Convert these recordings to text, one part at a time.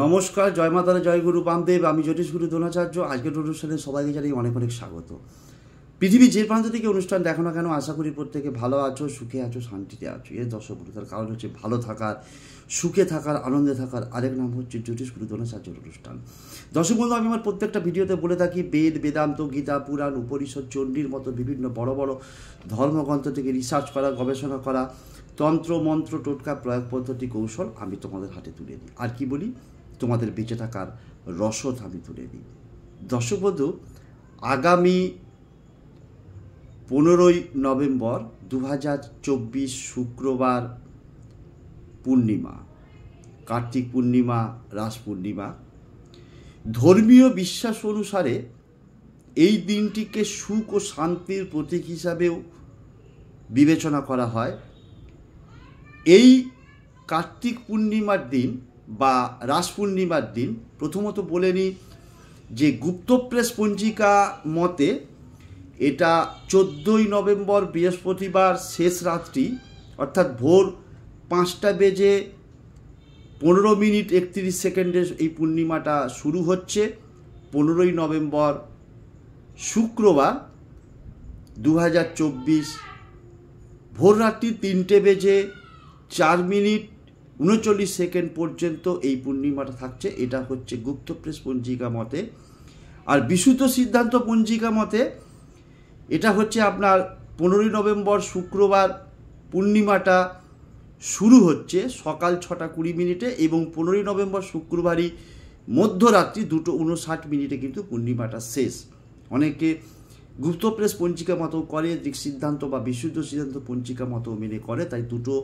নমস্কার জয় মাতার জয় গুরু বামদেব আমি জ্যোতিষ গুরু দ্রোণাচার্য আজকের অনুষ্ঠানে সবাইকে জানিয়ে অনেক অনেক স্বাগত পৃথিবীর যে প্রান্ত থেকে অনুষ্ঠান দেখো না কেন আশা করি প্রত্যেকে ভালো আছো সুখে আছো শান্তিতে আছো এর দর্শক গুরু তার কারণ হচ্ছে ভালো থাকার সুখে থাকার আনন্দে থাকার আরেক নাম হচ্ছে জ্যোতিষ গুরু দ্রোণাচার্যের অনুষ্ঠান দর্শক বন্ধু আমি আমার প্রত্যেকটা ভিডিওতে বলে থাকি বেদ বেদান্ত গীতা পুরাণ উপনিষদ চণ্ডীর মতো বিভিন্ন বড় বড় ধর্মগ্রন্থ থেকে রিসার্চ করা গবেষণা করা তন্ত্র মন্ত্র টোটকা প্রয়োগ পদ্ধতি কৌশল আমি তোমাদের হাতে তুলে দিই আর কি বলি তোমাদের বেঁচে থাকার রসদ আমি তুলে দিই দর্শক বন্ধু আগামী পনেরোই নভেম্বর দু শুক্রবার পূর্ণিমা কার্তিক পূর্ণিমা রাস পূর্ণিমা ধর্মীয় বিশ্বাস অনুসারে এই দিনটিকে সুখ ও শান্তির প্রতীক হিসাবেও বিবেচনা করা হয় এই কার্তিক পূর্ণিমার দিন বা রাস পূর্ণিমার দিন প্রথমত বলে নিই যে গুপ্ত প্রেস পঞ্জিকা মতে এটা চোদ্দোই নভেম্বর বৃহস্পতিবার শেষ রাত্রি অর্থাৎ ভোর পাঁচটা বেজে পনেরো মিনিট একত্রিশ সেকেন্ডে এই পূর্ণিমাটা শুরু হচ্ছে পনেরোই নভেম্বর শুক্রবার দু ভোর রাত্রি তিনটে বেজে চার মিনিট উনচল্লিশ সেকেন্ড পর্যন্ত এই পূর্ণিমাটা থাকছে এটা হচ্ছে গুপ্ত প্রেস পঞ্জিকা মতে আর বিশুদ্ধ সিদ্ধান্ত পঞ্জিকা মতে এটা হচ্ছে আপনার পনেরোই নভেম্বর শুক্রবার পূর্ণিমাটা শুরু হচ্ছে সকাল ছটা কুড়ি মিনিটে এবং পনেরোই নভেম্বর শুক্রবারই মধ্যরাত্রি দুটো উনষাট মিনিটে কিন্তু পূর্ণিমাটা শেষ অনেকে গুপ্তপ্রেস পঞ্চিকা পঞ্জিকা মতো করে দিক সিদ্ধান্ত বা বিশুদ্ধ সিদ্ধান্ত পঞ্জিকা মতো মেনে করে তাই দুটো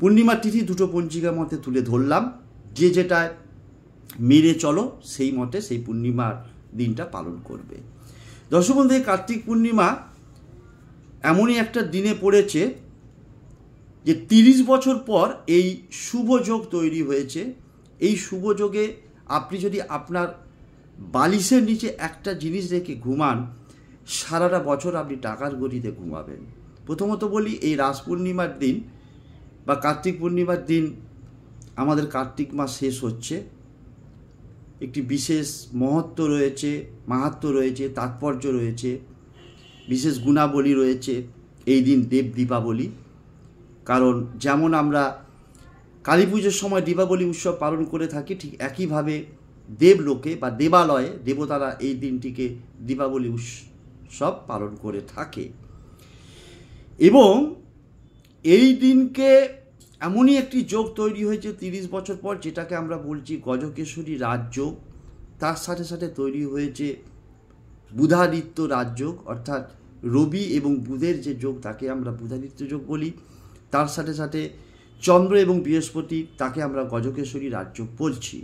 পূর্ণিমা তিথি দুটো পঞ্জিকা মতে তুলে ধরলাম যে যেটা মেনে চলো সেই মতে সেই পূর্ণিমার দিনটা পালন করবে দর্শক বন্ধু কার্তিক পূর্ণিমা এমনই একটা দিনে পড়েছে যে তিরিশ বছর পর এই শুভযোগ তৈরি হয়েছে এই শুভযোগে আপনি যদি আপনার বালিশের নিচে একটা জিনিস রেখে ঘুমান সারাটা বছর আপনি টাকার গতিতে ঘুমাবেন প্রথমত বলি এই রাস পূর্ণিমার দিন বা কার্তিক পূর্ণিমার দিন আমাদের কার্তিক মাস শেষ হচ্ছে একটি বিশেষ মহত্ব রয়েছে মাহাত্ম রয়েছে তাৎপর্য রয়েছে বিশেষ গুণাবলী রয়েছে এই দিন দেব দীপাবলি কারণ যেমন আমরা কালী পুজোর সময় দীপাবলি উৎসব পালন করে থাকি ঠিক একইভাবে দেবলোকে বা দেবালয়ে দেবতারা এই দিনটিকে দীপাবলি উৎসব পালন করে থাকে এবং এই দিনকে এমনই একটি যোগ তৈরি হয়েছে তিরিশ বছর পর যেটাকে আমরা বলছি গজকেশ্বরী রাজযোগ তার সাথে সাথে তৈরি হয়েছে বুধাদিত্য রাজযোগ অর্থাৎ রবি এবং বুধের যে যোগ তাকে আমরা বুধাদিত্য যোগ বলি তার সাথে সাথে চন্দ্র এবং বৃহস্পতি তাকে আমরা গজকেশরী রাজযোগ বলছি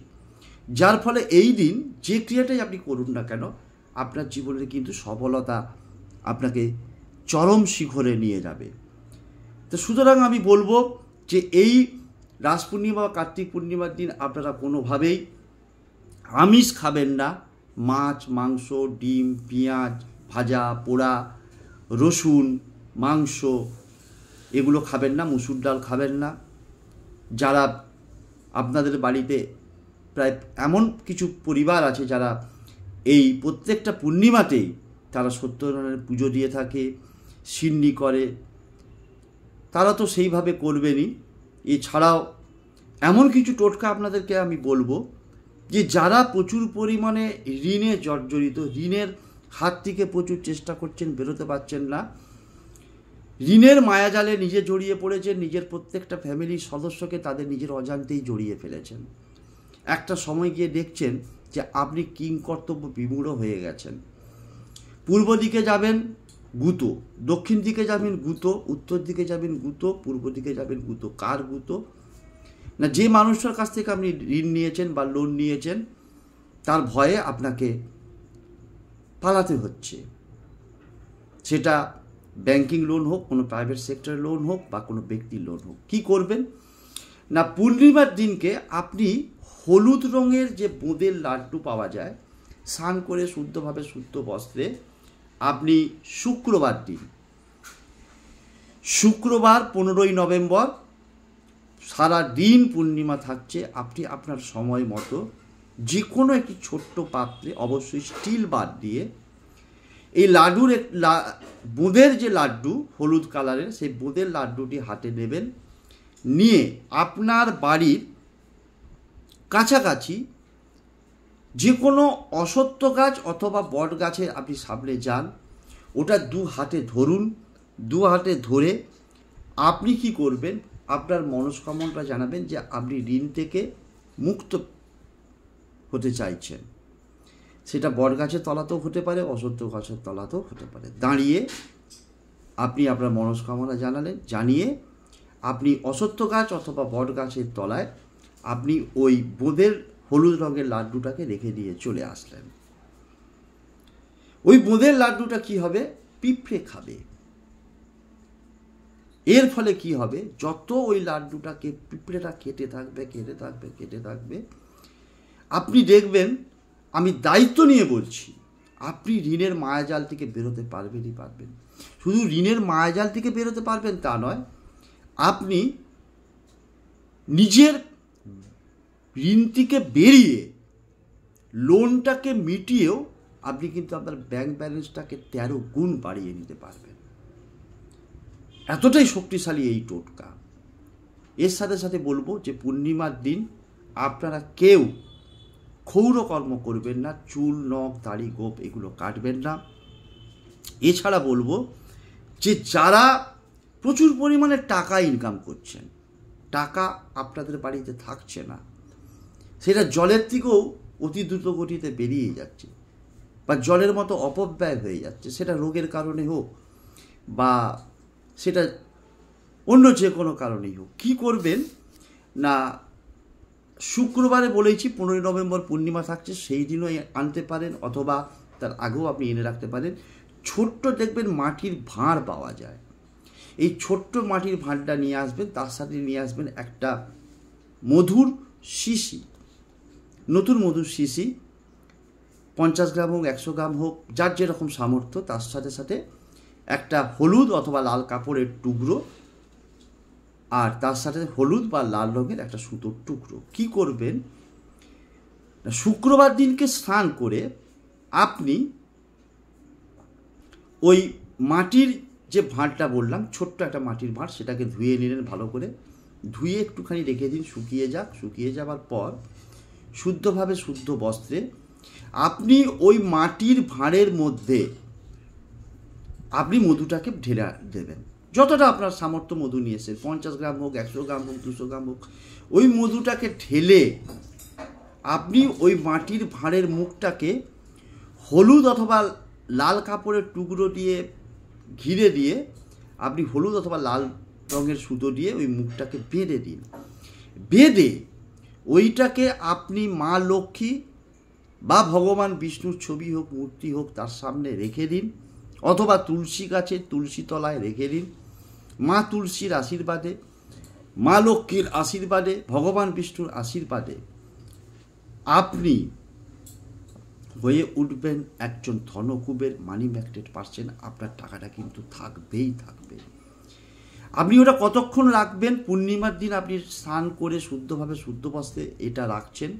যার ফলে এই দিন যে ক্রিয়াটাই আপনি করুন না কেন আপনার জীবনের কিন্তু সফলতা আপনাকে চরম শিখরে নিয়ে যাবে তো সুতরাং আমি বলবো যে এই রাস পূর্ণিমা বা কার্তিক পূর্ণিমার দিন আপনারা কোনোভাবেই আমিষ খাবেন না মাছ মাংস ডিম পেঁয়াজ ভাজা পোড়া রসুন মাংস এগুলো খাবেন না মুসুর ডাল খাবেন না যারা আপনাদের বাড়িতে প্রায় এমন কিছু পরিবার আছে যারা এই প্রত্যেকটা পূর্ণিমাতেই তারা সত্যনারায়ণের পুজো দিয়ে থাকে সিন্নি করে তারা তো সেইভাবে করবেনই এছাড়াও এমন কিছু টোটকা আপনাদেরকে আমি বলবো যে যারা প্রচুর পরিমাণে ঋণে জর্জরিত ঋণের হাত থেকে প্রচুর চেষ্টা করছেন বেরোতে পারছেন না ঋণের মায়াজালে নিজে জড়িয়ে পড়েছেন নিজের প্রত্যেকটা ফ্যামিলির সদস্যকে তাদের নিজের অজান্তেই জড়িয়ে ফেলেছেন একটা সময় গিয়ে দেখছেন যে আপনি কিং কর্তব্য বিমূঢ় হয়ে গেছেন পূর্ব দিকে যাবেন গুতো দক্ষিণ দিকে যাবেন গুতো উত্তর দিকে যাবেন গুতো পূর্ব দিকে যাবেন গুতো কার গুতো না যে মানুষটার কাছ থেকে আপনি ঋণ নিয়েছেন বা লোন নিয়েছেন তার ভয়ে আপনাকে পালাতে হচ্ছে সেটা ব্যাংকিং লোন হোক কোনো প্রাইভেট সেক্টর লোন হোক বা কোনো ব্যক্তির লোন হোক কি করবেন না পূর্ণিমার দিনকে আপনি হলুদ রঙের যে বোঁদের লাড্ডু পাওয়া যায় স্নান করে শুদ্ধভাবে শুদ্ধ বস্ত্রে আপনি শুক্রবার দিন শুক্রবার পনেরোই নভেম্বর সারা দিন পূর্ণিমা থাকছে আপনি আপনার সময় মতো যে কোনো একটি ছোট্ট পাত্রে অবশ্যই স্টিল বাদ দিয়ে এই লাড্ডুর বোঁদের যে লাড্ডু হলুদ কালারের সেই বোঁদের লাড্ডুটি হাতে নেবেন নিয়ে আপনার বাড়ির কাছাকাছি যে কোনো অসত্য গাছ অথবা বট গাছে আপনি সামনে যান ওটা দু হাতে ধরুন দু হাতে ধরে আপনি কি করবেন আপনার মনস্কামনটা জানাবেন যে আপনি ঋণ থেকে মুক্ত হতে চাইছেন সেটা বট গাছের তলাতেও হতে পারে অসত্য গাছের তলাতেও হতে পারে দাঁড়িয়ে আপনি আপনার মনস্কামনা জানালেন জানিয়ে আপনি অসত্য গাছ অথবা বট গাছের তলায় আপনি ওই বোঁদের হলুদ রঙের লাড্ডুটাকে রেখে দিয়ে চলে আসলেন ওই বোঁদের লাড্ডুটা কি হবে পিঁপড়ে খাবে এর ফলে কি হবে যত ওই লাড্ডুটাকে পিঁপড়েটা কেটে থাকবে কেটে থাকবে কেটে থাকবে আপনি দেখবেন আমি দায়িত্ব নিয়ে বলছি আপনি ঋণের মায়াজাল থেকে বেরোতে পারবেনই পারবেন শুধু ঋণের মায়াজাল থেকে বেরোতে পারবেন তা নয় আপনি নিজের ঋণটিকে বেরিয়ে লোনটাকে মিটিয়েও আপনি কিন্তু আপনার ব্যাংক ব্যালেন্সটাকে তেরো গুণ বাড়িয়ে নিতে পারবেন এতটাই শক্তিশালী এই টোটকা এর সাথে সাথে বলবো যে পূর্ণিমার দিন আপনারা কেউ ক্ষৌরকর্ম করবেন না চুল নখ দাড়ি গোপ এগুলো কাটবেন না এছাড়া বলবো যে যারা প্রচুর পরিমাণে টাকা ইনকাম করছেন টাকা আপনাদের বাড়িতে থাকছে না সেটা জলের থেকেও অতি দ্রুত গতিতে বেরিয়ে যাচ্ছে বা জলের মতো অপব্যয় হয়ে যাচ্ছে সেটা রোগের কারণে হোক বা সেটা অন্য যে কোনো কারণেই হোক কী করবেন না শুক্রবারে বলেছি পনেরোই নভেম্বর পূর্ণিমা থাকছে সেই দিনও আনতে পারেন অথবা তার আগেও আপনি এনে রাখতে পারেন ছোট্ট দেখবেন মাটির ভাঁড় পাওয়া যায় এই ছোট্ট মাটির ভাঁড়টা নিয়ে আসবেন তার সাথে নিয়ে আসবেন একটা মধুর শিশি নতুন মধুর শিশি পঞ্চাশ গ্রাম হোক একশো গ্রাম হোক যার যেরকম সামর্থ্য তার সাথে সাথে একটা হলুদ অথবা লাল কাপড়ের টুকরো আর তার সাথে হলুদ বা লাল রঙের একটা সুতোর টুকরো কি করবেন শুক্রবার দিনকে স্নান করে আপনি ওই মাটির যে ভাঁড়টা বললাম ছোট্ট একটা মাটির ভাঁড় সেটাকে ধুয়ে নিলেন ভালো করে ধুয়ে একটুখানি রেখে দিন শুকিয়ে যাক শুকিয়ে যাওয়ার পর শুদ্ধভাবে শুদ্ধ বস্ত্রে আপনি ওই মাটির ভাঁড়ের মধ্যে আপনি মধুটাকে ঢেলে দেবেন যতটা আপনার সামর্থ্য মধু নিয়েছে পঞ্চাশ গ্রাম হোক একশো গ্রাম হোক দুশো গ্রাম হোক ওই মধুটাকে ঢেলে আপনি ওই মাটির ভাঁড়ের মুখটাকে হলুদ অথবা লাল কাপড়ের টুকরো দিয়ে ঘিরে দিয়ে আপনি হলুদ অথবা লাল রঙের সুতো দিয়ে ওই মুখটাকে বেঁধে দিন বেঁধে ওইটাকে আপনি মা লক্ষ্মী বা ভগবান বিষ্ণুর ছবি হোক মূর্তি হোক তার সামনে রেখে দিন অথবা তুলসী গাছে তুলসী তলায় রেখে দিন মা তুলসীর আশীর্বাদে মা লক্ষ্মীর আশীর্বাদে ভগবান বিষ্ণুর আশীর্বাদে আপনি হয়ে উঠবেন একজন ধনকুবের মানি ম্যাগনেট পার্সেন আপনার টাকাটা কিন্তু থাকবেই থাকবে আপনি ওটা কতক্ষণ রাখবেন পূর্ণিমার দিন আপনি স্নান করে শুদ্ধভাবে শুদ্ধ বস্ত্রে এটা রাখছেন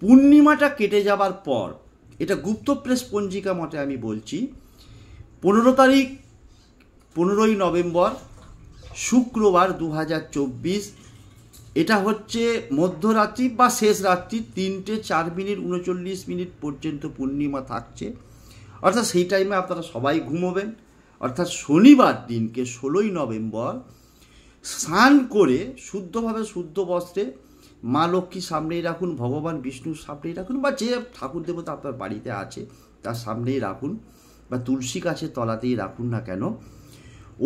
পূর্ণিমাটা কেটে যাবার পর এটা গুপ্ত প্রেস পঞ্জিকা মতে আমি বলছি পনেরো তারিখ পনেরোই নভেম্বর শুক্রবার দু এটা হচ্ছে মধ্যরাত্রি বা শেষ রাত্রি তিনটে চার মিনিট উনচল্লিশ মিনিট পর্যন্ত পূর্ণিমা থাকছে অর্থাৎ সেই টাইমে আপনারা সবাই ঘুমোবেন অর্থাৎ শনিবার দিনকে ষোলোই নভেম্বর স্নান করে শুদ্ধভাবে শুদ্ধ বস্ত্রে মা লক্ষ্মী সামনেই রাখুন ভগবান বিষ্ণুর সামনেই রাখুন বা যে ঠাকুর দেবতা আপনার বাড়িতে আছে তার সামনেই রাখুন বা তুলসী গাছের তলাতেই রাখুন না কেন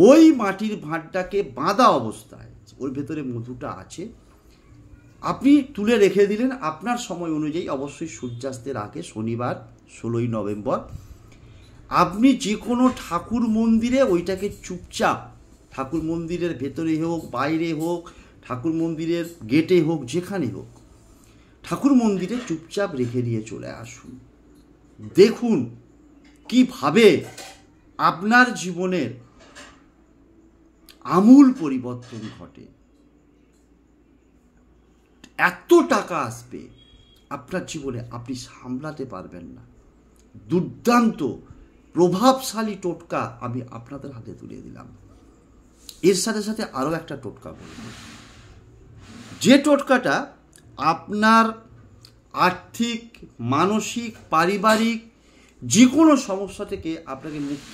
ওই মাটির ভাঁড়টাকে বাঁধা অবস্থায় ওর ভেতরে মধুটা আছে আপনি তুলে রেখে দিলেন আপনার সময় অনুযায়ী অবশ্যই সূর্যাস্তের আগে শনিবার ষোলোই নভেম্বর আপনি যে কোনো ঠাকুর মন্দিরে ওইটাকে চুপচাপ ঠাকুর মন্দিরের ভেতরে হোক বাইরে হোক ঠাকুর মন্দিরের গেটে হোক যেখানে হোক ঠাকুর মন্দিরে চুপচাপ রেখে দিয়ে চলে আসুন দেখুন কিভাবে আপনার জীবনের আমূল পরিবর্তন ঘটে এত টাকা আসবে আপনার জীবনে আপনি সামলাতে পারবেন না দুর্দান্ত প্রভাবশালী টোটকা আমি আপনাদের হাতে তুলে দিলাম এর সাথে সাথে আরও একটা টোটকা বলব যে টোটকাটা আপনার আর্থিক মানসিক পারিবারিক যে কোনো সমস্যা থেকে আপনাকে মুক্ত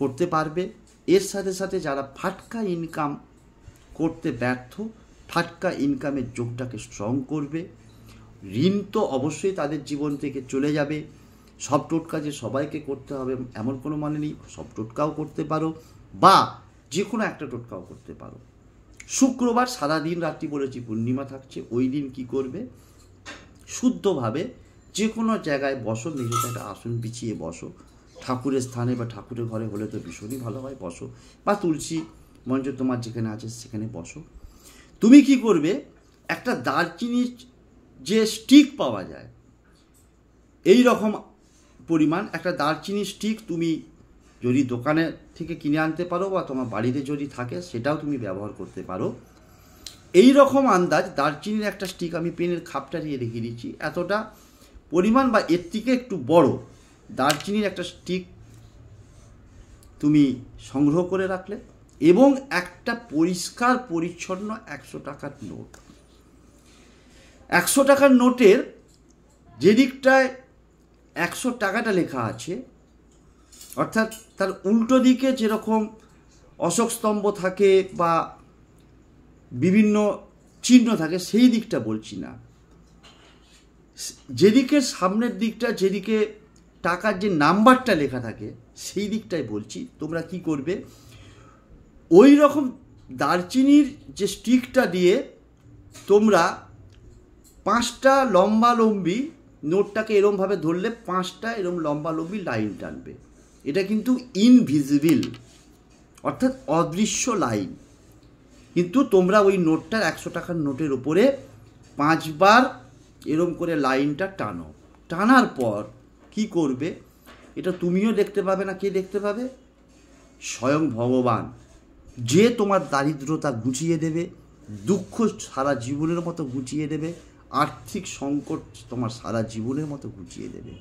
করতে পারবে এর সাথে সাথে যারা ফাটকা ইনকাম করতে ব্যর্থ ফাটকা ইনকামের যোগটাকে স্ট্রং করবে ঋণ তো অবশ্যই তাদের জীবন থেকে চলে যাবে সব টোটকা যে সবাইকে করতে হবে এমন কোনো মানে নেই সব টোটকাও করতে পারো বা যে কোনো একটা টোটকাও করতে পারো শুক্রবার সারা দিন রাত্রি বলেছি পূর্ণিমা থাকছে ওই দিন কী করবে শুদ্ধভাবে যে কোনো জায়গায় বসো নিজেকে একটা আসন বিছিয়ে বসো ঠাকুরের স্থানে বা ঠাকুরের ঘরে হলে তো ভীষণই ভালো হয় বসো বা তুলসী মঞ্চ তোমার যেখানে আছে সেখানে বসো তুমি কি করবে একটা দারচিনির যে স্টিক পাওয়া যায় এই রকম পরিমাণ একটা দারচিনি স্টিক তুমি যদি দোকানে থেকে কিনে আনতে পারো বা তোমার বাড়িতে যদি থাকে সেটাও তুমি ব্যবহার করতে পারো এই রকম আন্দাজ দারচিনির একটা স্টিক আমি পেনের খাপটা দিয়ে রেখে দিচ্ছি এতটা পরিমাণ বা এর থেকে একটু বড় দারচিনির একটা স্টিক তুমি সংগ্রহ করে রাখলে এবং একটা পরিষ্কার পরিচ্ছন্ন একশো টাকার নোট একশো টাকার নোটের যেদিকটায় একশো টাকাটা লেখা আছে অর্থাৎ তার উল্টো দিকে যেরকম অশোক স্তম্ভ থাকে বা বিভিন্ন চিহ্ন থাকে সেই দিকটা বলছি না যেদিকে সামনের দিকটা যেদিকে টাকার যে নাম্বারটা লেখা থাকে সেই দিকটাই বলছি তোমরা কি করবে ওই রকম দারচিনির যে স্টিকটা দিয়ে তোমরা পাঁচটা লম্বা লম্বি নোটটাকে এরমভাবে ধরলে পাঁচটা এরম লম্বি লাইন টানবে এটা কিন্তু ইনভিজিবল অর্থাৎ অদৃশ্য লাইন কিন্তু তোমরা ওই নোটটার একশো টাকার নোটের উপরে পাঁচবার এরম করে লাইনটা টানো টানার পর কি করবে এটা তুমিও দেখতে পাবে না কে দেখতে পাবে স্বয়ং ভগবান যে তোমার দারিদ্রতা গুছিয়ে দেবে দুঃখ সারা জীবনের মতো গুছিয়ে দেবে আর্থিক সংকট তোমার সারা জীবনের মতো গুছিয়ে দেবে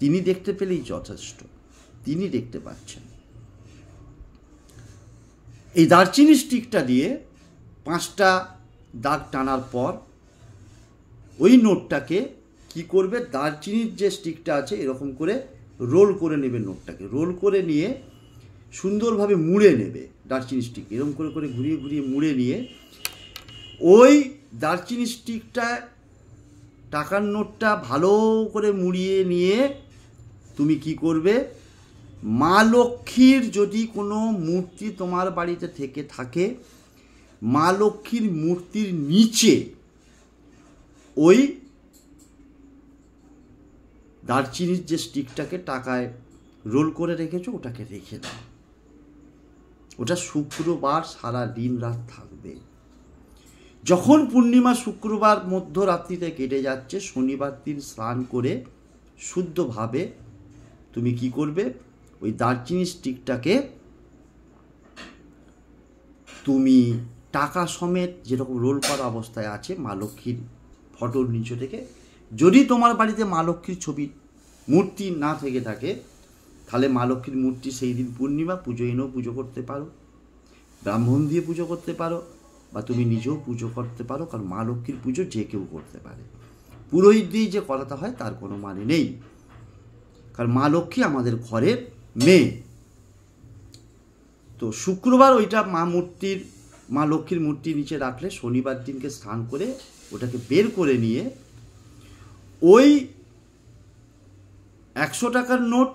তিনি দেখতে পেলেই যথেষ্ট তিনি দেখতে পাচ্ছেন এই দারচিনি স্টিকটা দিয়ে পাঁচটা দাগ টানার পর ওই নোটটাকে কি করবে দারচিনির যে স্টিকটা আছে এরকম করে রোল করে নেবে নোটটাকে রোল করে নিয়ে সুন্দরভাবে মুড়ে নেবে দারচিনি স্টিক এরকম করে করে ঘুরিয়ে ঘুরিয়ে মুড়ে নিয়ে ওই দারচিনি স্টিকটা টাকার নোটটা ভালো করে মুড়িয়ে নিয়ে তুমি কি করবে মা লক্ষ্মীর যদি কোনো মূর্তি তোমার বাড়িতে থেকে থাকে মা লক্ষ্মীর মূর্তির নিচে ওই দারচিনির যে স্টিকটাকে টাকায় রোল করে রেখেছো ওটাকে রেখে দাও ওটা শুক্রবার সারা দিন রাত থাক যখন পূর্ণিমা শুক্রবার মধ্যরাত্রিতে কেটে যাচ্ছে শনিবার দিন স্নান করে শুদ্ধভাবে তুমি কি করবে ওই দারচিনি স্টিকটাকে তুমি টাকা সমেত যেরকম রোল করা অবস্থায় আছে মা লক্ষ্মীর ফটোর নিচে থেকে যদি তোমার বাড়িতে মা লক্ষ্মীর ছবি মূর্তি না থেকে থাকে তাহলে মা লক্ষ্মীর মূর্তি সেই দিন পূর্ণিমা পুজো এনেও পুজো করতে পারো ব্রাহ্মণ দিয়ে পুজো করতে পারো বা তুমি নিজেও পুজো করতে পারো কারণ মা লক্ষ্মীর পুজো যে কেউ করতে পারে পুরোহিত দিয়ে যে করাতে হয় তার কোনো মানে নেই কারণ মা লক্ষ্মী আমাদের ঘরের মেয়ে তো শুক্রবার ওইটা মা মূর্তির মা লক্ষ্মীর মূর্তি নিচে রাখলে শনিবার দিনকে স্নান করে ওটাকে বের করে নিয়ে ওই একশো টাকার নোট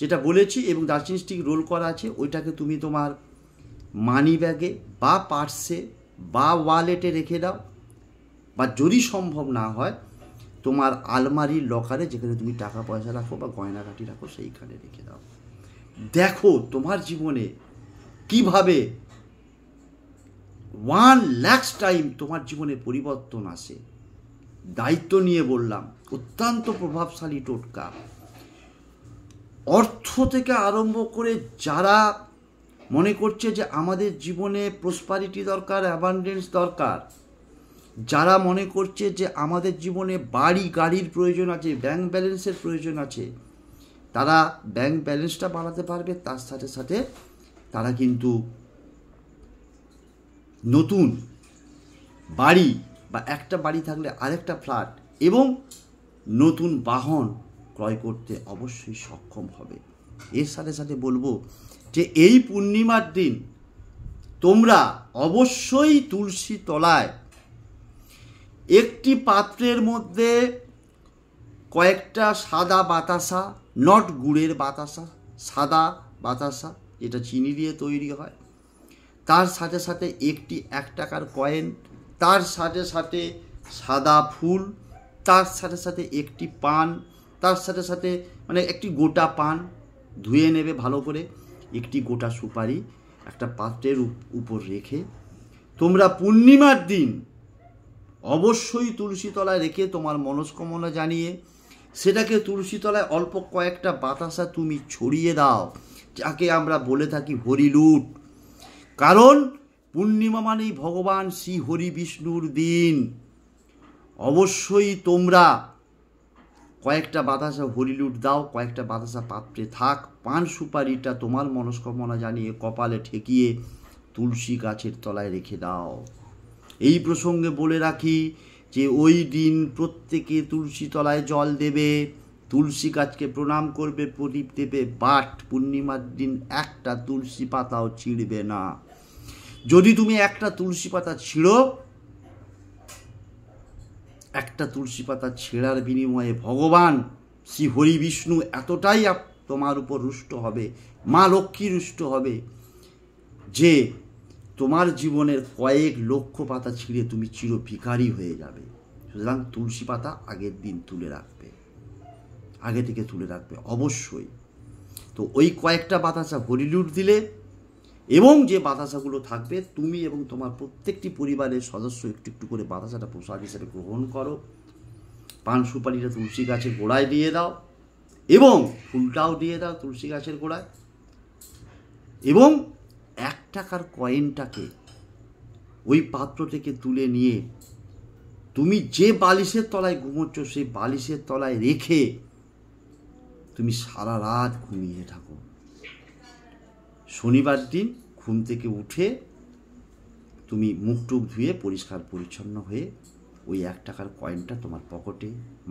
যেটা বলেছি এবং দার্জিলিং স্টিক রোল করা আছে ওইটাকে তুমি তোমার মানি ব্যাগে বা পার্সে বা ওয়ালেটে রেখে দাও বা যদি সম্ভব না হয় তোমার আলমারির লকারে যেখানে তুমি টাকা পয়সা রাখো বা গয়নাঘাটি রাখো সেইখানে রেখে দাও দেখো তোমার জীবনে কিভাবে ওয়ান ল্যাক্স টাইম তোমার জীবনে পরিবর্তন আসে দায়িত্ব নিয়ে বললাম অত্যন্ত প্রভাবশালী টোটকা অর্থ থেকে আরম্ভ করে যারা মনে করছে যে আমাদের জীবনে প্রসপারিটি দরকার অ্যাবান্ডেন্স দরকার যারা মনে করছে যে আমাদের জীবনে বাড়ি গাড়ির প্রয়োজন আছে ব্যাংক ব্যালেন্সের প্রয়োজন আছে তারা ব্যাংক ব্যালেন্সটা বাড়াতে পারবে তার সাথে সাথে তারা কিন্তু নতুন বাড়ি বা একটা বাড়ি থাকলে আরেকটা ফ্ল্যাট এবং নতুন বাহন ক্রয় করতে অবশ্যই সক্ষম হবে এর সাথে সাথে বলবো যে এই পূর্ণিমার দিন তোমরা অবশ্যই তুলসী তলায় একটি পাত্রের মধ্যে কয়েকটা সাদা বাতাসা নট গুড়ের বাতাসা সাদা বাতাসা যেটা চিনি দিয়ে তৈরি হয় তার সাথে সাথে একটি এক টাকার কয়েন তার সাথে সাথে সাদা ফুল তার সাথে সাথে একটি পান তার সাথে সাথে মানে একটি গোটা পান ধুয়ে নেবে ভালো করে একটি গোটা সুপারি একটা পাত্রের উপর রেখে তোমরা পূর্ণিমার দিন অবশ্যই তুলসীতলায় রেখে তোমার মনস্কামনা জানিয়ে সেটাকে তুলসীতলায় অল্প কয়েকটা বাতাসা তুমি ছড়িয়ে দাও যাকে আমরা বলে থাকি হরিলুট কারণ পূর্ণিমা মানেই ভগবান শ্রী হরি বিষ্ণুর দিন অবশ্যই তোমরা কয়েকটা বাতাসা হরিলুট দাও কয়েকটা বাতাসা পাত্রে থাক পান সুপারিটা তোমার মনস্কামনা জানিয়ে কপালে ঠেকিয়ে তুলসী গাছের তলায় রেখে দাও এই প্রসঙ্গে বলে রাখি যে ওই দিন প্রত্যেকে তুলসী তলায় জল দেবে তুলসী গাছকে প্রণাম করবে প্রদীপ দেবে বাট পূর্ণিমার দিন একটা তুলসী পাতাও ছিঁড়বে না যদি তুমি একটা তুলসী পাতা ছিঁড়ো একটা তুলসী পাতা ছেঁড়ার বিনিময়ে ভগবান শ্রী হরি বিষ্ণু এতটাই তোমার উপর রুষ্ট হবে মা লক্ষ্মী রুষ্ট হবে যে তোমার জীবনের কয়েক লক্ষ পাতা ছিঁড়ে তুমি চির ভিকারি হয়ে যাবে সুতরাং তুলসী পাতা আগের দিন তুলে রাখবে আগে থেকে তুলে রাখবে অবশ্যই তো ওই কয়েকটা পাতা চা হরিলুট দিলে এবং যে বাতাসাগুলো থাকবে তুমি এবং তোমার প্রত্যেকটি পরিবারের সদস্য একটু একটু করে বাতাসাটা প্রসাদ হিসেবে গ্রহণ করো পান সুপারিটা তুলসী গাছের গোড়ায় দিয়ে দাও এবং ফুলটাও দিয়ে দাও তুলসী গাছের গোড়ায় এবং এক টাকার কয়েনটাকে ওই পাত্র থেকে তুলে নিয়ে তুমি যে বালিশের তলায় ঘুমোচ্ছ সেই বালিশের তলায় রেখে তুমি সারা রাত ঘুমিয়ে থাকো শনিবার দিন ঘুম থেকে উঠে তুমি মুখ টুক ধুয়ে পরিষ্কার পরিচ্ছন্ন হয়ে ওই এক টাকার কয়েনটা তোমার পকেটে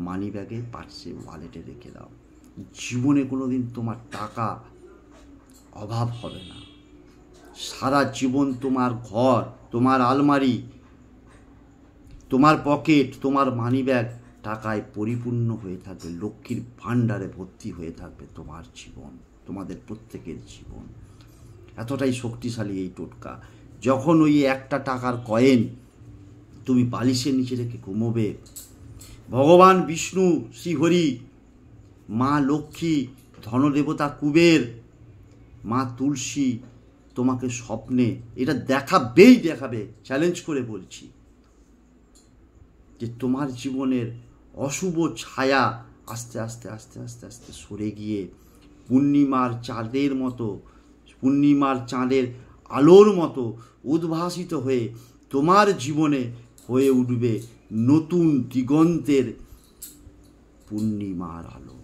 মানি ব্যাগে পার্সে ওয়ালেটে রেখে দাও জীবনে কোনো দিন তোমার টাকা অভাব হবে না সারা জীবন তোমার ঘর তোমার আলমারি তোমার পকেট তোমার মানি ব্যাগ টাকায় পরিপূর্ণ হয়ে থাকবে লক্ষ্মীর ভাণ্ডারে ভর্তি হয়ে থাকবে তোমার জীবন তোমাদের প্রত্যেকের জীবন এতটাই শক্তিশালী এই টোটকা যখন ওই একটা টাকার কয়েন তুমি বালিশের নিচে রেখে ঘুমোবে ভগবান বিষ্ণু শ্রীহরি মা লক্ষ্মী ধনদেবতা কুবের মা তুলসী তোমাকে স্বপ্নে এটা দেখাবেই দেখাবে চ্যালেঞ্জ করে বলছি যে তোমার জীবনের অশুভ ছায়া আস্তে আস্তে আস্তে আস্তে আস্তে সরে গিয়ে পূর্ণিমার চাঁদের মতো পূর্ণিমার চাঁদের আলোর মতো উদ্ভাসিত হয়ে তোমার জীবনে হয়ে উঠবে নতুন দিগন্তের পূর্ণিমার আলো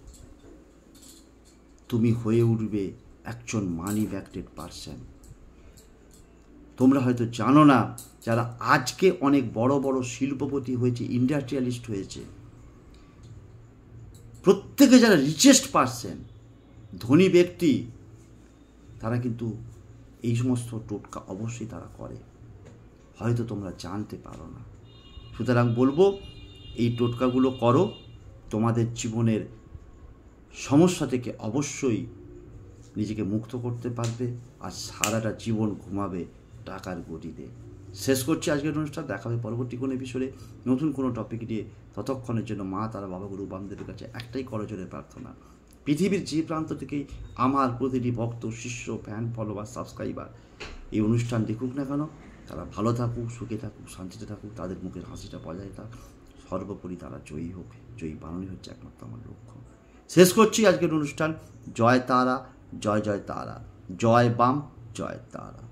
তুমি হয়ে উঠবে একজন মানি ব্যাক্টেড পারসন তোমরা হয়তো জানো না যারা আজকে অনেক বড় বড় শিল্পপতি হয়েছে ইন্ডাস্ট্রিয়ালিস্ট হয়েছে প্রত্যেকে যারা রিচেস্ট পারসেন ধনী ব্যক্তি তারা কিন্তু এই সমস্ত টোটকা অবশ্যই তারা করে হয়তো তোমরা জানতে পারো না সুতরাং বলবো এই টোটকাগুলো করো তোমাদের জীবনের সমস্যা থেকে অবশ্যই নিজেকে মুক্ত করতে পারবে আর সারাটা জীবন ঘুমাবে টাকার গতিতে শেষ করছি আজকের অনুষ্ঠান দেখা হবে পরবর্তী কোনো এপিসোডে নতুন কোনো টপিক নিয়ে ততক্ষণের জন্য মা তারা বাবা গুরু বামদেবের কাছে একটাই করজনের প্রার্থনা পৃথিবীর যে প্রান্ত থেকেই আমার প্রতিটি ভক্ত শিষ্য ফ্যান ফলোয়ার সাবস্ক্রাইবার এই অনুষ্ঠান দেখুক না কেন তারা ভালো থাকুক সুখে থাকুক শান্তিতে থাকুক তাদের মুখের হাসিটা বজায় থাক সর্বোপরি তারা জয়ী হোক জয়ী বানানোই হচ্ছে একমাত্র আমার লক্ষ্য শেষ করছি আজকের অনুষ্ঠান জয় তারা জয় জয় তারা জয় বাম জয় তারা